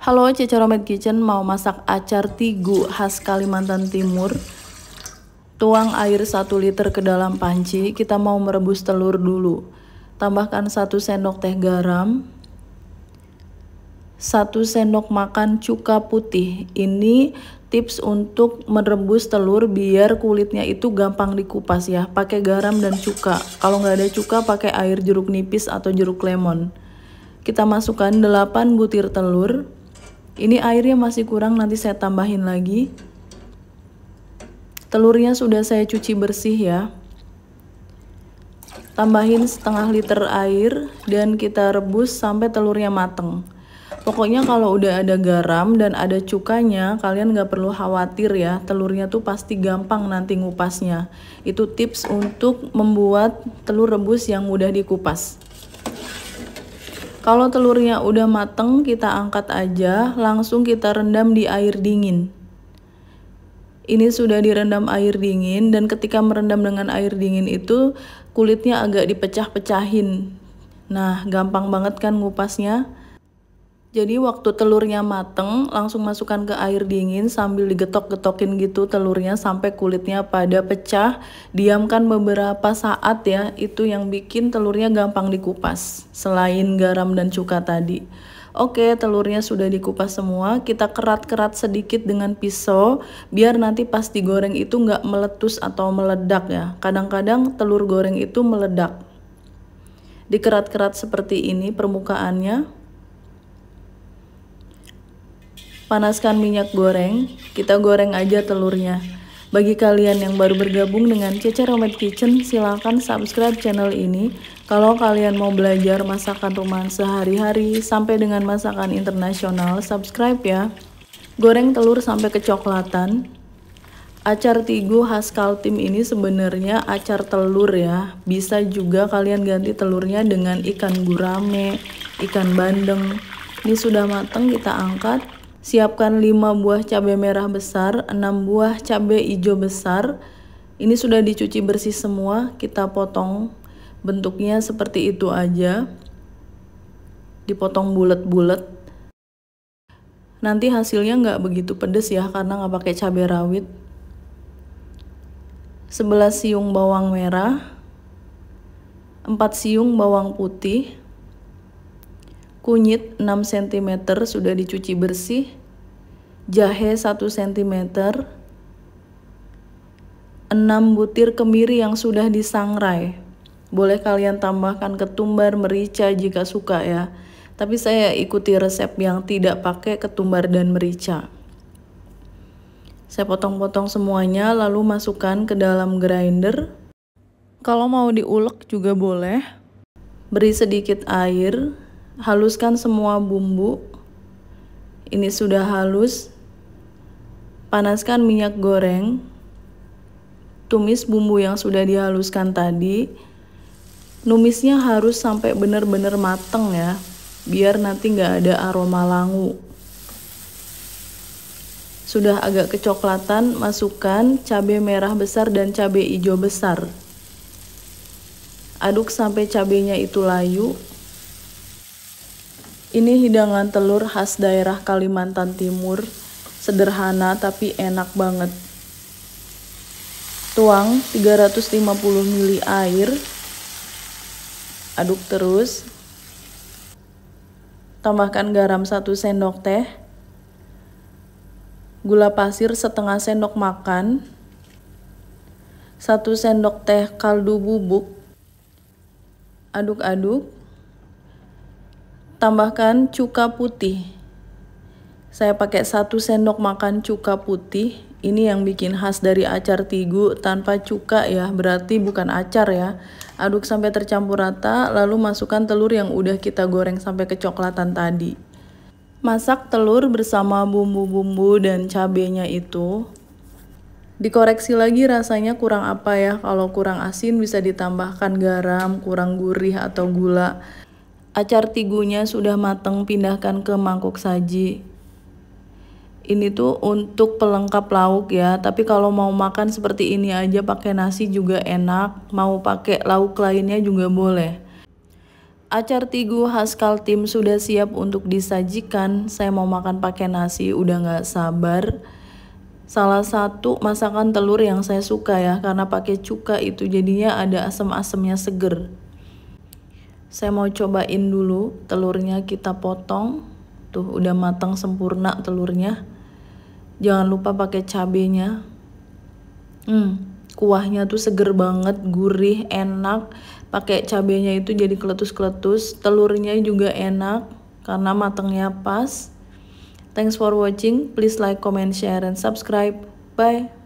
Halo Romet Kitchen mau masak acar tigu khas Kalimantan Timur Tuang air 1 liter ke dalam panci Kita mau merebus telur dulu Tambahkan 1 sendok teh garam 1 sendok makan cuka putih Ini tips untuk merebus telur biar kulitnya itu gampang dikupas ya Pakai garam dan cuka Kalau nggak ada cuka pakai air jeruk nipis atau jeruk lemon kita masukkan 8 butir telur ini airnya masih kurang, nanti saya tambahin lagi. Telurnya sudah saya cuci bersih ya. Tambahin setengah liter air dan kita rebus sampai telurnya mateng. Pokoknya kalau udah ada garam dan ada cukanya, kalian nggak perlu khawatir ya, telurnya tuh pasti gampang nanti ngupasnya. Itu tips untuk membuat telur rebus yang mudah dikupas. Kalau telurnya udah mateng, kita angkat aja, langsung kita rendam di air dingin. Ini sudah direndam air dingin dan ketika merendam dengan air dingin itu kulitnya agak dipecah-pecahin. Nah, gampang banget kan ngupasnya. Jadi waktu telurnya mateng, langsung masukkan ke air dingin sambil digetok-getokin gitu telurnya sampai kulitnya pada pecah. Diamkan beberapa saat ya, itu yang bikin telurnya gampang dikupas, selain garam dan cuka tadi. Oke, telurnya sudah dikupas semua, kita kerat-kerat sedikit dengan pisau, biar nanti pas digoreng itu nggak meletus atau meledak ya. Kadang-kadang telur goreng itu meledak. Dikerat-kerat seperti ini permukaannya, Panaskan minyak goreng, kita goreng aja telurnya. Bagi kalian yang baru bergabung dengan Cece Romet Kitchen, silahkan subscribe channel ini. Kalau kalian mau belajar masakan rumahan sehari-hari sampai dengan masakan internasional, subscribe ya. Goreng telur sampai kecoklatan. Acar tigu khas Kaltim ini sebenarnya acar telur ya. Bisa juga kalian ganti telurnya dengan ikan gurame, ikan bandeng. Ini sudah matang kita angkat, Siapkan 5 buah cabai merah besar, 6 buah cabai hijau besar. Ini sudah dicuci bersih semua, kita potong bentuknya seperti itu aja. Dipotong bulat-bulat. Nanti hasilnya nggak begitu pedes ya karena nggak pakai cabai rawit. 11 siung bawang merah, 4 siung bawang putih, kunyit 6 cm sudah dicuci bersih, jahe 1 cm, 6 butir kemiri yang sudah disangrai. Boleh kalian tambahkan ketumbar merica jika suka ya. Tapi saya ikuti resep yang tidak pakai ketumbar dan merica. Saya potong-potong semuanya lalu masukkan ke dalam grinder. Kalau mau diulek juga boleh. Beri sedikit air haluskan semua bumbu. Ini sudah halus. Panaskan minyak goreng. Tumis bumbu yang sudah dihaluskan tadi. Numisnya harus sampai benar-benar mateng ya, biar nanti nggak ada aroma langu. Sudah agak kecoklatan, masukkan cabai merah besar dan cabai hijau besar. Aduk sampai cabainya itu layu, ini hidangan telur khas daerah Kalimantan Timur, sederhana tapi enak banget. Tuang 350 ml air, aduk terus. Tambahkan garam 1 sendok teh, gula pasir setengah sendok makan, 1 sendok teh kaldu bubuk, aduk-aduk tambahkan cuka putih. Saya pakai satu sendok makan cuka putih. Ini yang bikin khas dari acar tigu tanpa cuka ya, berarti bukan acar ya. Aduk sampai tercampur rata, lalu masukkan telur yang udah kita goreng sampai kecoklatan tadi. Masak telur bersama bumbu-bumbu dan cabenya itu. Dikoreksi lagi rasanya kurang apa ya, kalau kurang asin bisa ditambahkan garam, kurang gurih atau gula. Acar tigunya sudah matang pindahkan ke mangkuk saji. Ini tuh untuk pelengkap lauk ya, tapi kalau mau makan seperti ini aja pakai nasi juga enak, mau pakai lauk lainnya juga boleh. Acar tigu khas Kaltim sudah siap untuk disajikan, saya mau makan pakai nasi udah nggak sabar salah satu masakan telur yang saya suka ya karena pakai cuka itu jadinya ada asam-asamnya seger saya mau cobain dulu telurnya kita potong tuh udah matang sempurna telurnya jangan lupa pakai cabenya hmm kuahnya tuh seger banget gurih enak pakai cabenya itu jadi keletus-keletus telurnya juga enak karena matangnya pas thanks for watching please like comment share and subscribe bye